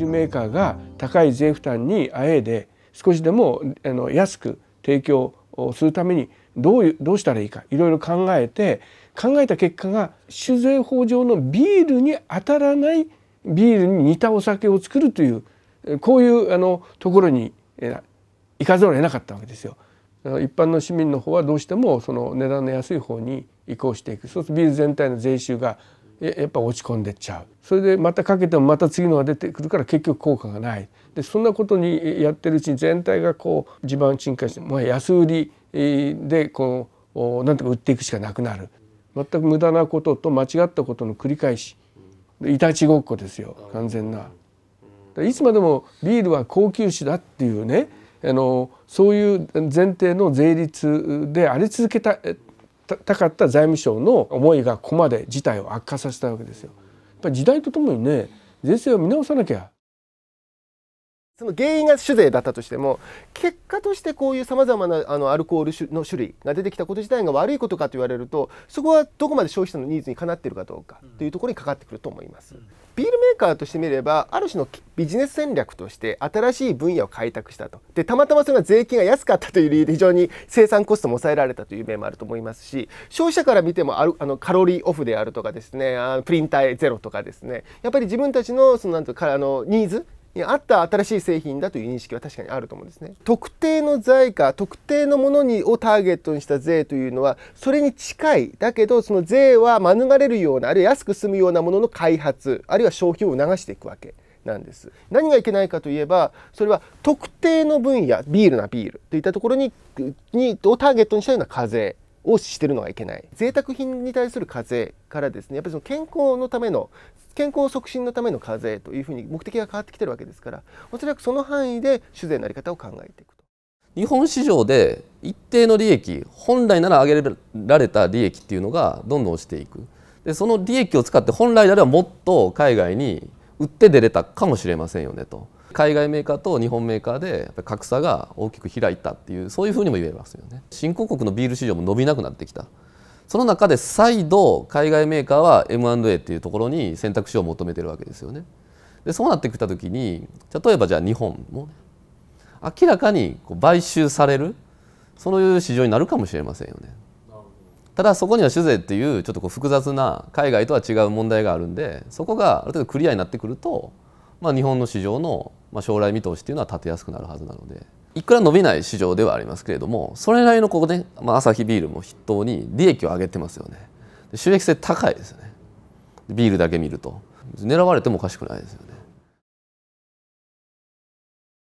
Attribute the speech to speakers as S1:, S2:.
S1: ールメーカーが高い税負担にあえいで少しでもあの安く提供するためにどうどうしたらいいかいろいろ考えて考えた結果が酒税法上のビールに当たらないビールに似たお酒を作るというこういうあのところに行かざるを得なかったわけですよ。一般の市民の方はどうしてもその値段の安い方に移行していくそうするとビール全体の税収がやっぱ落ち込んでっちゃうそれでまたかけてもまた次のが出てくるから結局効果がないでそんなことにやってるうちに全体がこう地盤沈下して、もう安売りでこうなんとか売っていくしかなくなる全く無駄なことと間違ったことの繰り返しいたちごっこですよ完全な。いつまでもビールは高級酒だっていうねあのそういう前提の税率であり続けたたかった財務省の思いがここまで事態を悪化させたわけですよ。やっぱり時代ととも
S2: にね税制を見直さなきゃその原因が酒税だったとしても結果としてこういうさまざまなあのアルコールの種類が出てきたこと自体が悪いことかと言われるとそこはどこまで消費者のニーズにかなってるかどうかというところにかかってくると思います。ビールメーカーとしてみればある種のビジネス戦略として新しい分野を開拓したとでたまたまそれが税金が安かったという理由で非常に生産コストも抑えられたという面もあると思いますし消費者から見てもあるあのカロリーオフであるとかですねあプリン体ゼロとかですねやっぱり自分たちのそのなんとかあのニーズに合った新しい製品だという認識は確かにあると思うんですね。特定の財貨特定のものにをターゲットにした税というのはそれに近いだけどその税は免れるようなあるいは安く済むようなものの開発あるいは消費を促していくわけ。なんです何がいけないかといえばそれは特定の分野ビールなビールといったところににをターゲットにしたような課税をしてるのはいけない贅沢品に対する課税からですねやっぱりその健康のための健康促進のための課税というふうに目的が変わってきてるわけですからおそらくその範囲で酒税のあり方を考えていくと。
S3: 日本市場で一定の利益本来なら上げられた利益っていうのがどんどん落ちていくでその利益を使って本来であればもっと海外に売って出れたかもしれませんよねと。海外メーカーと日本メーカーで格差が大きく開いたっていうそういうふうにも言えますよね新興国のビール市場も伸びなくなってきたその中で再度海外メーカーは M&A っていうところに選択肢を求めてるわけですよねでそうなってきた時に例えばじゃあ日本も、ね、明らかにこう買収されるそういう市場になるかもしれませんよねただそこには酒税っていうちょっとこう複雑な海外とは違う問題があるんでそこがある程度クリアになってくるとまあ、日本の市場の将来見通しっていうのは立てやすくなるはずなのでいくら伸びない市場ではありますけれどもそれなりのここで、まあ、アサヒビールも筆頭に利益を上げてますよね収益性高いですよねビールだけ見ると狙われてもおかしくないですよね